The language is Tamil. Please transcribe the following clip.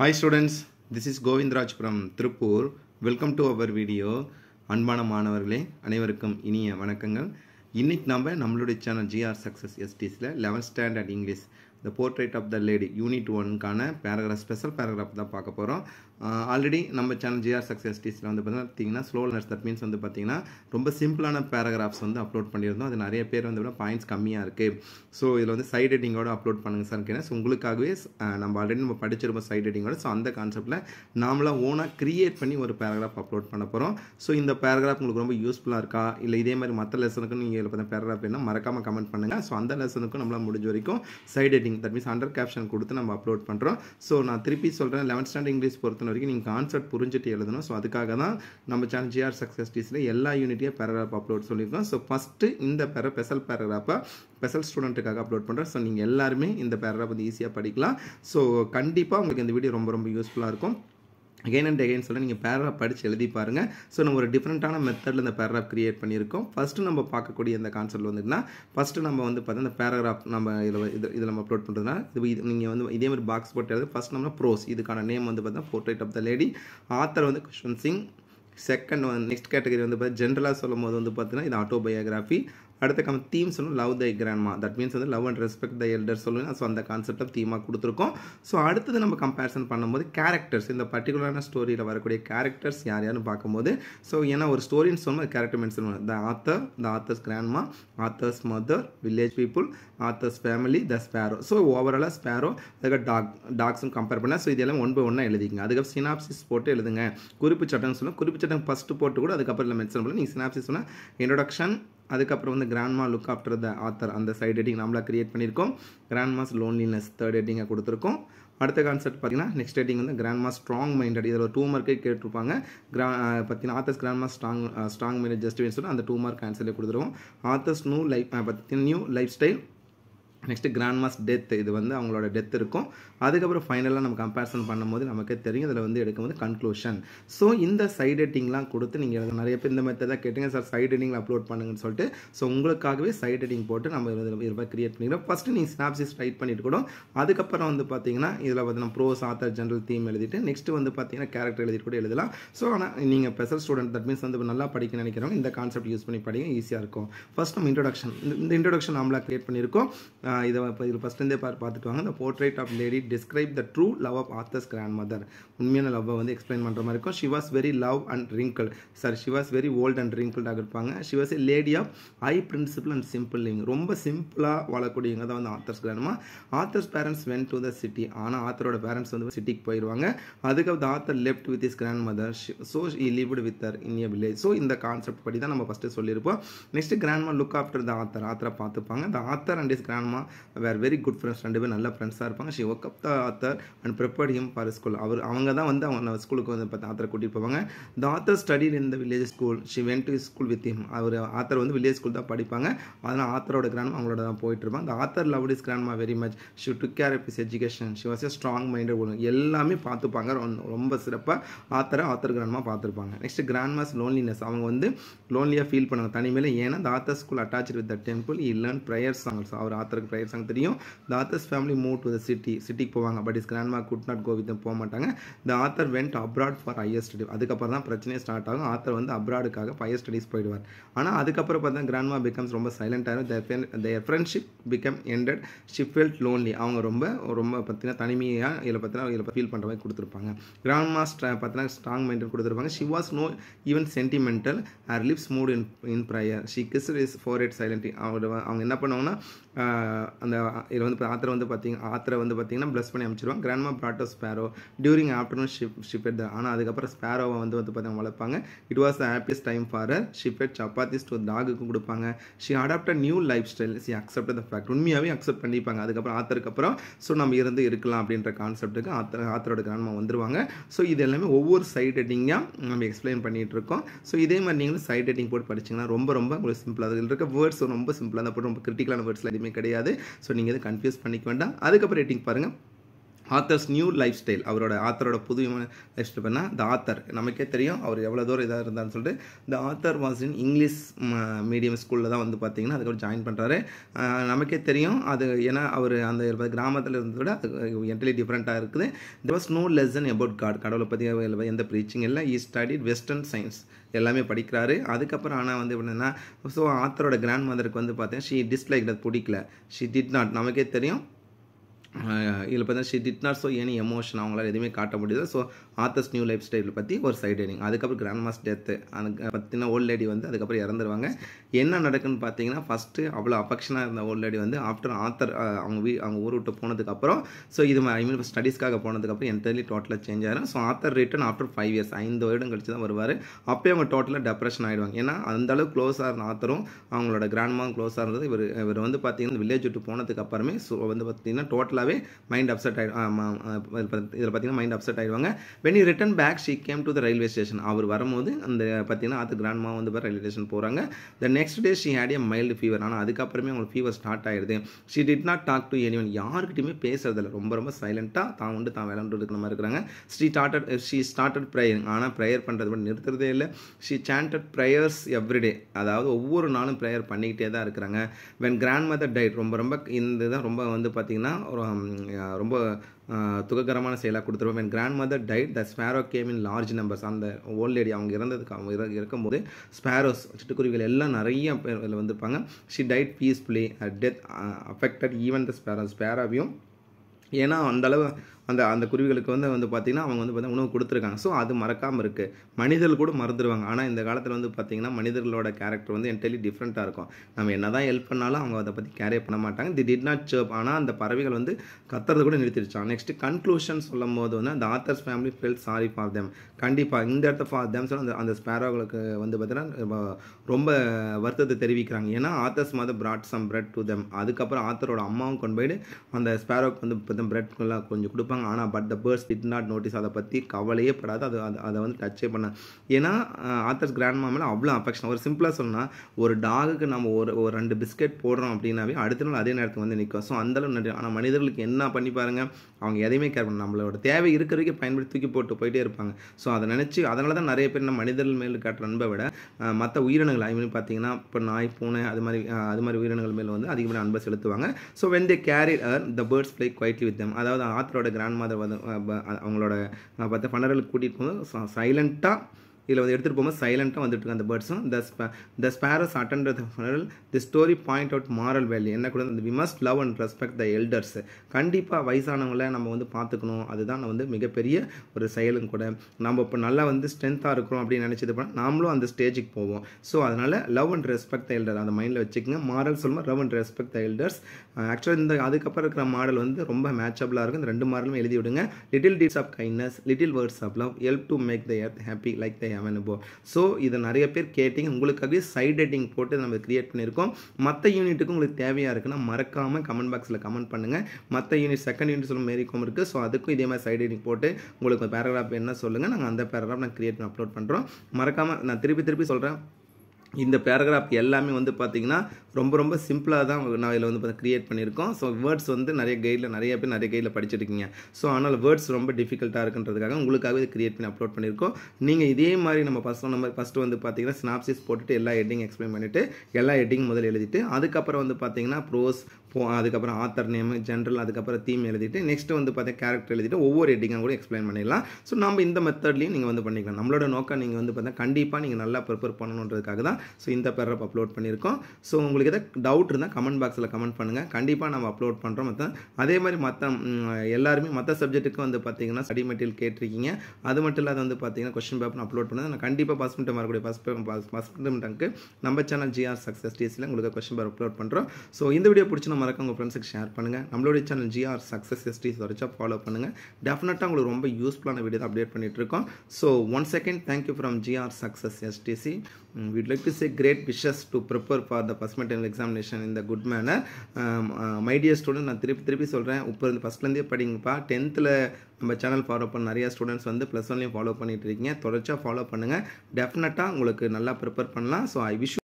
hi students this is Govindaraj from Tiruppur welcome to our video அன்பான மாணவர்களே அனைவருக்கும் இனிய வணக்கங்கள் இன்றைக்கி நம்ம நம்மளுடைய சேனல் ஜிஆர் சக்ஸஸ் எஸ்டிஸில் eleventh standard English the portrait of the lady unit ஒன்க்கான பேராகிராஃப் ஸ்பெஷல் பேராகிராஃப் தான் பார்க்க போகிறோம் ஆல்ரெடி நம்ம சேனல் ஜிஆர் சக்ஸஸ் டீச்சில் வந்து பார்த்தீங்கன்னா ஸ்லோ லேர்னர்ஸ் தட் மீன்ஸ் வந்து பார்த்திங்கன்னா ரொம்ப சிம்பிளான பேராகிராஃப்ஸ் வந்து அப்லோட் பண்ணியிருந்தோம் அது நிறைய பேர் வந்து பாயிண்ட்ஸ் கம்மியாக இருக்குது ஸோ இதில் வந்து சைட் எடிங்கோட அப்லோட் பண்ணுங்கள் சார் கேட்டேன் ஸோ உங்களுக்காகவே நம்ம ஆல்ரெடி நம்ம படிச்சிருப்போம் சைட் எடிங்கோட ஸோ அந்த கான்செப்ட்டில் நாமளாக ஓனாக க்ரியேட் பண்ணி ஒரு பேராகிராஃப் அப்லோட் பண்ண போகிறோம் ஸோ இந்த பேராகிராஃப் உங்களுக்கு ரொம்ப யூஸ்ஃபுல்லாக இருக்கா இல்லை இதே மாதிரி மற்ற லெசனுக்கு நீங்கள் இதில் பார்த்தா பேராகிராஃப் வேணும் மறக்காமல் கமெண்ட் பண்ணுங்கள் ஸோ அந்த லெசனுக்கும் நம்மளால் முடிஞ்ச வரைக்கும் சைட் ரெட்டிங் தட் மீன்ஸ் அண்டர் கேப்ஷன் கொடுத்து நம்ம அப்லோட் பண்ணுறோம் ஸோ நான் திருப்பி சொல்கிறேன் லெவன்த் ஸ்டாண்டர்ட் இங்கிலீஷ் பொறுத்த பண்ண வரைக்கும் நீங்கள் கான்செப்ட் புரிஞ்சுட்டு எழுதணும் ஸோ அதுக்காக தான் நம்ம சேனல் ஜிஆர் சக்ஸஸ் டீஸில் எல்லா யூனிட்டையும் பேரகிராஃப் அப்லோட் சொல்லியிருக்கோம் ஸோ ஃபஸ்ட்டு இந்த பேர ஸ்பெஷல் பேரகிராஃபை ஸ்பெஷல் ஸ்டூடெண்ட்டுக்காக அப்லோட் பண்ணுறேன் ஸோ நீங்கள் எல்லாருமே இந்த பேரகிராஃப் வந்து ஈஸியாக படிக்கலாம் ஸோ கண்டிப்பாக உங்களுக்கு இந்த வீடியோ ரொம்ப ரொம்ப யூஸ்ஃபுல்லாக இருக்கும் அகைன் அண்ட் அகைன் சொல்ல நீங்கள் பேராப் படித்து எழுதி பாருங்கள் ஸோ நம்ம ஒரு டிஃப்ரெண்ட்டான மெத்தடில் இந்த பேராப் க்ரியேட் பண்ணியிருக்கோம் ஃபஸ்ட்டு நம்ம பார்க்கக்கூடிய இந்த கான்செப்ட் வந்துட்டுனா ஃபஸ்ட்டு நம்ம வந்து பார்த்தீங்கன்னா இந்த பேராகிராஃப் நம்ம இதில் இது இதில் நம்ம அப்லோட் பண்ணுறதுனா இது இது நீங்கள் வந்து இதே மாதிரி பாக்ஸ் போட்டு எழுது ஃபஸ்ட் நம்ம ப்ரோஸ் இதுக்கான நேம் வந்து பார்த்தா portrait of the lady author வந்து குஷ்வந்த் சிங் செகண்ட் வந்து நெக்ஸ்ட் கேட்டகரி வந்து பார்த்தீங்கன்னா ஜென்ரலாக சொல்லும் போது வந்து பார்த்தீங்கன்னா இது ஆட்டோபயோகிராஃபி அடுத்த கம் தீம் சொல்லணும் love thy grandma that means வந்து love and respect the elder சொல்லுங்க ஸோ அந்த கான்செப்ட் ஆஃப் தீமாக கொடுத்துருக்கோம் ஸோ அடுத்தது நம்ம கம்பேரிசன் பண்ணும்போது கேரக்டர்ஸ் இந்த பர்டிகுலரான ஸ்டோரியில் வரக்கூடிய கேரக்டர்ஸ் யார் யாருன்னு பார்க்கும்போது ஸோ ஏன்னா ஒரு ஸ்டோரின்னு சொல்லும்போது கேரக்டர் மீன்ஸ் பண்ணுவோம் the author the author's grandma author's mother village people author's family the sparrow so ஓவராலாக ஸ்பேரோ அதுக்கு டாக் டாக்ஸும் கம்பேர் பண்ணால் ஸோ இதெல்லாம் ஒன் ஒன்றா எழுதிங்க அதுக்கப்புறம் சினாப்சிஸ் போட்டு எழுதுங்க குறிப்பு சட்டம்னு சொல்லுவோம் குறிப்பு சட்டம் ஃபஸ்ட்டு போட்டு கூட அதுக்கப்புறம் மென்ஷன் பண்ணி நீங்கள் சினாப்சிஸ் சொன்னால் இன்ட்ரொடக்ஷன் அதுக்கப்புறம் வந்து grandma look after the author அந்த சைட் ஹெட்டிங் நம்மளாக கிரியேட் பண்ணியிருக்கோம் கிராண்ட்மாஸ் லோன்லினஸ் தேர்ட் ஹெட்டிங்கை கொடுத்துருக்கோம் அடுத்த கான்செப்ட் பார்த்தீங்கன்னா நெக்ஸ்ட் ஹெட்டிங் வந்து கிராண்ட்மா ஸ்ட்ராங் மைண்டட் இதில் டூ மார்க்கே கேட்டிருப்பாங்க கிரா பார்த்தீங்கன்னா author's grandma strong strong minded சொல்லிட்டு அந்த டூ மார்க் ஆன்சரில் கொடுத்துருவோம் ஆத்தர்ஸ் நியூ லைஃப் பார்த்தீங்கன்னா new life style next grandma's death இது வந்து அவங்களோட டெத் இருக்கும் அதுக்கப்புறம் ஃபைனலாக நம்ம கம்பேரிசன் பண்ணும்போது நமக்கு தெரியும் இதில் வந்து எடுக்கும்போது கன்க்ளூஷன் ஸோ இந்த சைட் எட்டிங்லாம் கொடுத்து நீங்கள் நிறைய பேர் இந்த மாதிரி தான் கேட்டீங்க சார் சைட் எட்டிங்கில் அப்லோட் பண்ணுங்கன்னு சொல்லிட்டு ஸோ உங்களுக்காகவே சைட் எட்டிங் போட்டு நம்ம இதில் ரூபாய் கிரியேட் பண்ணிக்கிறோம் ஃபஸ்ட்டு நீங்கள் ஸ்னாப்சிஸ் ரைட் பண்ணிட்டு கூட அதுக்கப்புறம் வந்து பார்த்தீங்கன்னா இதில் வந்து ப்ரோஸ் ஆத்தர் ஜென்ரல் தீம் எழுதிட்டு நெக்ஸ்ட் வந்து பார்த்தீங்கன்னா கேரக்டர் எழுதிட்டு கூட எழுதலாம் ஸோ ஆனால் நீங்கள் ஸ்பெஷல் ஸ்டூடெண்ட் தட் மீன்ஸ் வந்து நல்லா படிக்க நினைக்கிறவங்க இந்த கான்செப்ட் யூஸ் பண்ணி படிங்க ஈஸியாக இருக்கும் ஃபஸ்ட் நம்ம இன்ட்ரொடக்ஷன் இந்த இன்ட்ரொடக்ஷன் நம்மளாக கிரியேட் பண்ணியிருக்கோம் இதை இப்போ இது ஃபஸ்ட்லேருந்தே பார்த்து பார்த்துட்டு இந்த portrait of lady describe the true love of author's grandmother உண்மையான லவ்வை வந்து எக்ஸ்பிளைன் பண்ணுற மாதிரி இருக்கும் she was very love and wrinkle sir she was very old and ரிங்கிள்டாக இருப்பாங்க she was a lady of high principle and simple living ரொம்ப சிம்பிளாக வாழக்கூடியவங்க தான் வந்து author's grandma author's parents went to the city ஆனால் ஆத்தரோட பேரண்ட்ஸ் வந்து சிட்டிக்கு போயிடுவாங்க அதுக்கப்புறம் author left with is grand grandmother so he lived with her in a village so இந்த கான்செப்ட் படி தான் நம்ம ஃபஸ்ட்டு சொல்லியிருப்போம் next grandma look after the author ஆத்தரை பார்த்துப்பாங்க the author and his grandma அம்மா வேர் வெரி குட் ஃப்ரெண்ட்ஸ் ரெண்டு பேரும் நல்ல ஃப்ரெண்ட்ஸாக இருப்பாங்க she work up the author and prepared him for school அவர் அவங்க தான் வந்து அவங்க ஸ்கூலுக்கு வந்து பார்த்து ஆத்தரை கூட்டிகிட்டு போவாங்க த ஆத்தர் ஸ்டடி இந்த village school she went to school with him அவர் ஆத்தர் வந்து வில்லேஜ் ஸ்கூல் தான் படிப்பாங்க அதனால் ஆத்தரோட கிராண்ட் அவங்களோட தான் போயிட்டுருப்பாங்க அந்த author love his ma very much she took care his education she was a strong minded ஒன்று எல்லாமே பார்த்துப்பாங்க ரொம்ப சிறப்பாக ஆத்தரை ஆத்தர் கிராண்ட்மா பார்த்துருப்பாங்க நெக்ஸ்ட் கிராண்ட்மாஸ் லோன்லினஸ் அவங்க வந்து லோன்லியாக ஃபீல் பண்ணுவாங்க தனிமையில் ஏன்னா the author school attach with the temple he learn prayer songs அவர் ஆத்தருக்கு அவங்களுக்கு ப்ரையர் சாங் தெரியும் the author's family move to the city சிட்டிக்கு போவாங்க but his grandma could not go போக மாட்டாங்க the author went abroad for higher study அதுக்கப்புறம் தான் பிரச்சனையே ஸ்டார்ட் ஆகும் ஆத்தர் வந்து அப்ராடுக்காக ஹையர் ஸ்டடிஸ் போயிடுவார் ஆனால் அதுக்கப்புறம் பார்த்தா கிராண்ட்மா பிகம்ஸ் ரொம்ப சைலண்ட் ஆகும் ஃப்ரெண்ட்ஷிப் பிகம் என்டட் ஷிஃப் வெல்ட் லோன்லி அவங்க ரொம்ப ரொம்ப பார்த்தீங்கன்னா தனிமையாக இதில் பார்த்தீங்கன்னா இதில் ஃபீல் பண்ணுற மாதிரி கொடுத்துருப்பாங்க கிராண்ட்மா பார்த்தீங்கன்னா ஸ்ட்ராங் மைண்டட் கொடுத்துருப்பாங்க she was no even sentimental her lips moved in in prayer she kiss his forehead silent அவங்க அவங்க என்ன பண்ணுவாங்கன்னா அந்த இதில் வந்து இப்போ ஆத்திரை வந்து பார்த்திங்க ஆத்திரை வந்து பார்த்தீங்கன்னா ப்ளஸ் பண்ணி அமைச்சிருவாங்க கிராண்ட்மா பிராட்டோ sparrow during afternoon ship shipped தான் ஆனால் அதுக்கப்புறம் ஸ்பேரோவை வந்து வந்து பார்த்திங்கன்னா வளர்ப்பாங்க it was the happiest time for shipped chapatis store டாகுக்கும் கொடுப்பாங்க she adapt a new life style she accept the fact உண்மையாகவே அக்செப்ட் பண்ணிப்பாங்க அதுக்கப்புறம் ஆத்தருக்கு அப்புறம் ஸோ நம்ம இருந்து இருக்கலாம் அப்படின்ற கான்செப்ட்டுக்கு ஆத்தர் ஆத்தரோட கிராண்ட்மா வந்துருவாங்க ஸோ இது எல்லாமே ஒவ்வொரு சைட் ஹெட்டிங்காக நம்ம எக்ஸ்பிளைன் பண்ணிகிட்டு இருக்கோம் ஸோ இதே மாதிரி நீங்களும் சைட் ஹெட்டிங் போட்டு படிச்சிங்கன்னா ரொம்ப ரொம்ப உங்களுக்கு சிம்பிளாக இருக்கிற இருக்க வேர்ட்ஸ் ரொம்ப சிம்பிளாக தான் போட்டு ரொம்ப கிரிட்டிக்கலான வேர்ட்ஸ்லாம் எதுவுமே கிடையாது கிடையாது ஸோ நீங்கள் எதுவும் கன்ஃபியூஸ் பண்ணிக்க வேண்டாம் அதுக்கப்புறம் ரேட்டிங் பாருங்கள் ஆத்தர்ஸ் நியூ லைஃப் ஸ்டைல் அவரோட ஆத்தரோட புது லைஃப் ஸ்டைல் பண்ணால் த ஆத்தர் நமக்கே தெரியும் அவர் எவ்வளோ தூரம் இதாக இருந்தாலும் சொல்லிட்டு the author was in English medium ஸ்கூலில் தான் வந்து பார்த்திங்கன்னா அதுக்கப்புறம் ஜாயின் பண்ணுறாரு நமக்கே தெரியும் அது ஏன்னா அவர் அந்த கிராமத்தில் விட அது என்டலி டிஃப்ரெண்ட்டாக இருக்குது there was no lesson about god கடவுளை பற்றி எந்த ப்ரீச்சிங் இல்லை ஈ ஸ்டடிட் வெஸ்டர்ன் சயின்ஸ் எல்லாமே படிக்கிறாரு அதுக்கப்புறம் ஆனால் வந்து என்னென்னா ஸோ ஆத்தரோட கிராண்ட் மதருக்கு வந்து பார்த்தீங்கன்னா ஷீ டிஸ்லைக் பிடிக்கல ஷீ டிட் நாட் நமக்கே தெரியும் இதில் பார்த்தீங்கன்னா she did not so any emotion அவங்களால எதுவுமே காட்ட முடியுது so author's new life style பற்றி ஒரு சைடு எனிங் அதுக்கப்புறம் கிராண்ட் மாஸ் டெத்து அது பார்த்தீங்கன்னா ஓல்ட் லேடி வந்து அதுக்கப்புறம் இறந்துருவாங்க என்ன நடக்குன்னு பார்த்தீங்கன்னா ஃபஸ்ட்டு அவ்வளோ அஃபெக்ஷனாக இருந்த ஓல்ட் லேடி வந்து ஆஃப்டர் ஆத்தர் அவங்க வீ அவங்க ஊர் விட்டு போனதுக்கப்புறம் ஸோ இது ஐ மீன் ஸ்டடீஸ்க்காக போனதுக்கப்புறம் என்டர்லி டோட்டலாக சேஞ்ச் ஆயிரும் so author return after five years ஐந்து வருடம் கழிச்சு தான் வருவார் அப்போயே அவங்க டோட்டலாக டெப்ரெஷன் ஆகிடுவாங்க ஏன்னா அந்தளவுக்கு க்ளோஸாக இருந்த ஆத்தரும் அவங்களோட கிராண்ட்மாவும் க்ளோஸாக இருந்தது இவர் இவர் வந்து பார்த்தீங்கன்னா வில்லேஜ் விட்டு போனதுக்கப்புறமே ஸோ வந்து பார்த்தீங்கன்னா டோட்டலாக ஃபுல்லாகவே மைண்ட் அப்செட் ஆகிடும் இதில் பார்த்தீங்கன்னா மைண்ட் அப்செட் ஆகிடுவாங்க when you return back she came to the railway station அவர் வரும்போது அந்த பார்த்தீங்கன்னா அது கிராண்ட்மா வந்து ரயில்வே ஸ்டேஷன் போகிறாங்க the next day she had a mild fever ஆனால் அதுக்கப்புறமே அவங்களுக்கு ஃபீவர் ஸ்டார்ட் ஆகிடுது she did not talk to anyone யாருக்கிட்டையுமே பேசுறதில்ல ரொம்ப ரொம்ப சைலண்ட்டாக தான் உண்டு தான் விளாண்டு இருக்கிற மாதிரி இருக்கிறாங்க she started she started prayer ஆனால் ப்ரேயர் பண்ணுறது மட்டும் நிறுத்துறதே இல்லை ஷீ சாண்டட் ப்ரேயர்ஸ் எவ்ரிடே அதாவது ஒவ்வொரு நாளும் ப்ரேயர் பண்ணிக்கிட்டே தான் இருக்கிறாங்க வென் கிராண்ட் மதர் டைட் ரொம்ப ரொம்ப இந்த தான் ரொம்ப வந்து பார்த்திங்கன்னா ஒரு ரொம்ப துககரமான செயலாக கொடுத்துருவோம் and grand mother died the sparrow came in large numbers அந்த ஓல்ட் லேடி அவங்க இறந்ததுக்கு அவங்க இருக்கும்போது ஸ்பேரோஸ் சிட்டுக்குருவிகள் எல்லாம் நிறைய பேர் வந்திருப்பாங்க she died peacefully death affected even the sparrow ஸ்பேராவையும் ஏன்னா அந்தளவு அந்த அந்த குருவிகளுக்கு வந்து வந்து பார்த்திங்கன்னா அவங்க வந்து பார்த்தீங்கன்னா உணவு கொடுத்துருக்காங்க ஸோ அது மறக்காமல் இருக்குது மனிதர்கள் கூட மறந்துடுவாங்க ஆனால் இந்த காலத்தில் வந்து பார்த்திங்கன்னா மனிதர்களோட கேரக்டர் வந்து என்டலி டிஃப்ரெண்ட்டாக இருக்கும் நம்ம என்ன தான் ஹெல்ப் பண்ணாலும் அவங்க அதை பற்றி கேரே பண்ண மாட்டாங்க தி டிட் நாட் சேப் ஆனால் அந்த பறவைகள் வந்து கத்துறது கூட நிறுத்திடுச்சான் நெக்ஸ்ட் கன்க்ளூஷன் சொல்லும் போது வந்து அந்த author's family felt sorry for them கண்டிப்பாக இந்த இடத்த ஃபார் தேம் சொல்ல அந்த அந்த ஸ்பேரோகளுக்கு வந்து பார்த்திங்கன்னா ரொம்ப வருத்தத்தை தெரிவிக்கிறாங்க ஏன்னா ஆத்தர்ஸ் மாதிரி brought some bread to them அதுக்கப்புறம் ஆத்தரோட அம்மாவும் கொண்டு போயிட்டு அந்த ஸ்பேரோக்கு வந்து பார்த்தீங்கன்னா பிரெட்லாம் கொஞ்சம் கொடுப்பாங்க போனாங்க ஆனால் but the birds did not notice அதை பற்றி கவலையே படாது அது அதை அதை வந்து டச்சே பண்ண ஏன்னா ஆத்தர்ஸ் கிராண்ட் மாமில் அவ்வளோ அஃபெக்ஷன் ஒரு சிம்பிளாக சொன்னால் ஒரு டாகுக்கு நம்ம ஒரு ஒரு ரெண்டு பிஸ்கெட் போடுறோம் அப்படின்னாவே அடுத்த நாள் அதே நேரத்துக்கு வந்து நிற்கும் ஸோ அந்தளவு நன்றி ஆனால் மனிதர்களுக்கு என்ன பண்ணி பாருங்கள் அவங்க எதையுமே கேர் பண்ண நம்மளோட தேவை இருக்கிறதுக்கே பயன்படுத்தி தூக்கி போட்டு போயிட்டே இருப்பாங்க ஸோ அதை நினச்சி அதனால தான் நிறைய பேர் நம்ம மனிதர்கள் மேல் காட்டுற அன்பை விட மற்ற உயிரினங்கள் ஐ மீன் பார்த்தீங்கன்னா இப்போ நாய் பூனை அது மாதிரி அது மாதிரி உயிரினங்கள் மேலே வந்து அதிகமான அன்பை செலுத்துவாங்க so when they carry the birds play quietly with them அதாவது ஆத்தரோட கிராண்ட் கிராண்ட் மதர் வந்து அவங்களோட பார்த்து ஃபனரலுக்கு கூட்டிகிட்டு போகும்போது சைலண்ட்டாக இதில் வந்து எடுத்துகிட்டு போகும்போது சைலண்ட்டாக வந்துட்டு அந்த பேர்ட்ஸும் the the sparrows attend the funeral the story point out moral value என்ன கூட we must love and respect the elders கண்டிப்பாக வயசானவங்கள நம்ம வந்து பார்த்துக்கணும் அதுதான் வந்து மிகப்பெரிய ஒரு செயலும் கூட நம்ம இப்போ நல்லா வந்து ஸ்ட்ரென்த்தாக இருக்கிறோம் அப்படின்னு நினச்சது போனால் நாமளும் அந்த ஸ்டேஜுக்கு போவோம் ஸோ அதனால் love and respect the elder அந்த மைண்டில் வச்சுக்கோங்க மாரல் சொல்லுமா love and respect the elders ஆக்சுவலாக இந்த அதுக்கப்புறம் இருக்கிற மாடல் வந்து ரொம்ப மேட்சபிளாக இருக்கும் இந்த ரெண்டு மாடலும் எழுதி விடுங்க little deeds of kindness little words of love help to make the earth happy like the அவனபோ ஸோ இதை நிறைய பேர் கேட்டிங்க உங்களுக்காகவே சைட் டேட்டிங் போட்டு நம்ம கிரியேட் பண்ணியிருக்கோம் மற்ற யூனிட்டுக்கும் உங்களுக்கு தேவையாக இருக்குன்னா மறக்காமல் கமெண்ட் பாக்ஸில் கமெண்ட் பண்ணுங்கள் மற்ற யூனிட் செகண்ட் யூனிட் சொல்லும் மேரிக்கும் இருக்குது ஸோ அதுக்கும் இதே மாதிரி சைட் டேட்டிங் போட்டு உங்களுக்கு பேராகிராஃப் என்ன சொல்லுங்கள் நாங்கள் அந்த பேராகிராஃப் நான் கிரியேட் பண்ணி அப்லோட் பண்ணுறோம் மறக்காமல் நான் திருப்பி திருப்பி சொல்கிறேன் இந்த பேராகிராஃப் எல்லாமே வந்து பார்த்திங்கன்னா ரொம்ப ரொம்ப சிம்பிளாக தான் நான் இதில் வந்து க்ரியேட் பண்ணியிருக்கோம் ஸோ வேர்ட்ஸ் வந்து நிறைய கைடில் நிறைய பேர் நிறைய கைடில் படிச்சிருக்கீங்க ஸோ ஆனால் வேர்ட்ஸ் ரொம்ப டிஃபிகல்ட்டாக இருக்குன்றதுக்காக உங்களுக்காக இது க்ரியேட் பண்ணி அப்லோட் பண்ணியிருக்கோம் நீங்கள் இதே மாதிரி நம்ம ஃபஸ்ட் நம்ம ஃபஸ்ட்டு வந்து பார்த்திங்கன்னா ஸ்னாப்சிஸ் போட்டுட்டு எல்லா ஹெட்டிங் எக்ஸ்பிளைன் பண்ணிவிட்டு எல்லா ஹெட்டிங் முதல்ல எழுதிட்டு அதுக்கப்புறம் வந்து பார்த்திங்கன்னா ப்ரோஸ் போ அதுக்கப்புறம் ஆத்தர் நேம் ஜென்ரல் அதுக்கப்புறம் தீம் எழுதிட்டு நெக்ஸ்ட் வந்து பார்த்தீங்கன்னா கேரக்டர் எழுதிட்டு ஒவ்வொரு ஹெட்டிங்காக கூட எக்ஸ்பிளைன் பண்ணிடலாம் ஸோ நம்ம இந்த மெத்தட்லேயும் நீங்கள் வந்து பண்ணிக்கலாம் நம்மளோட நோக்கம் நீங்கள் வந்து பார்த்தீங்கன்னா கண்டிப்பாக நீங்கள் நல்லா ப்ரிப்பேர் பண்ணணுன்றதுக்காக தான் ஸோ இந்த பேரப் அப்லோட் பண்ணியிருக்கோம் ஸோ உங்களுக்கு எதாவது டவுட் இருந்தால் கமெண்ட் பாக்ஸில் கமெண்ட் பண்ணுங்கள் கண்டிப்பாக நம்ம அப்லோட் பண்ணுறோம் மற்ற அதே மாதிரி மற்ற எல்லாருமே மற்ற சப்ஜெக்ட்டுக்கு வந்து பார்த்தீங்கன்னா ஸ்டடி மெட்டீரியல் கேட்டிருக்கீங்க அது மட்டும் இல்லாத வந்து பார்த்தீங்கன்னா கொஸ்டின் பேப்பர் அப்லோட் பண்ணது நான் கண்டிப்பாக பாஸ் பண்ணிட்டு வரக்கூடிய பாஸ் பாஸ் பண்ணிட்டு நம்ம சேனல் ஜிஆர் சக்ஸஸ் டிஎஸ்சியில் உங்களுக்கு கொஸ்டின் பேப்பர் அப்லோட் பண்ணுறோம் ஸோ இந்த வீடியோ பிடிச்சினா மறக்க உங்கள் ஃப்ரெண்ட்ஸுக்கு ஷேர் பண்ணுங்கள் நம்மளுடைய சேனல் ஜிஆர் சக்ஸஸ் எஸ்டி வரைச்சா ஃபாலோ பண்ணுங்கள் டெஃபினட்டாக உங்களுக்கு ரொம்ப யூஸ்ஃபுல்லான வீடியோ தான் அப்டேட் பண்ணிகிட்டு இருக்கோம் so one second thank you from GR success STC வீட்டில் say great great wishes prepare for the first material examination in the good manner Um, student uh, நான் திருப்பி திருப்பி சொல்கிறேன் இப்போ இருந்து ஃபஸ்ட்லேருந்தே படிங்கப்பா டென்த்தில் நம்ம சேனல் ஃபாலோ பண்ண நிறையா ஸ்டூடெண்ட்ஸ் வந்து ப்ளஸ் ஒன்லையும் ஃபாலோ பண்ணிட்டு இருக்கீங்க தொடர்ச்சியாக ஃபாலோ பண்ணுங்கள் டெஃபினட்டாக உங்களுக்கு நல்லா ப்ரிப்பேர் பண்ணலாம் ஸோ ஐ விஷ்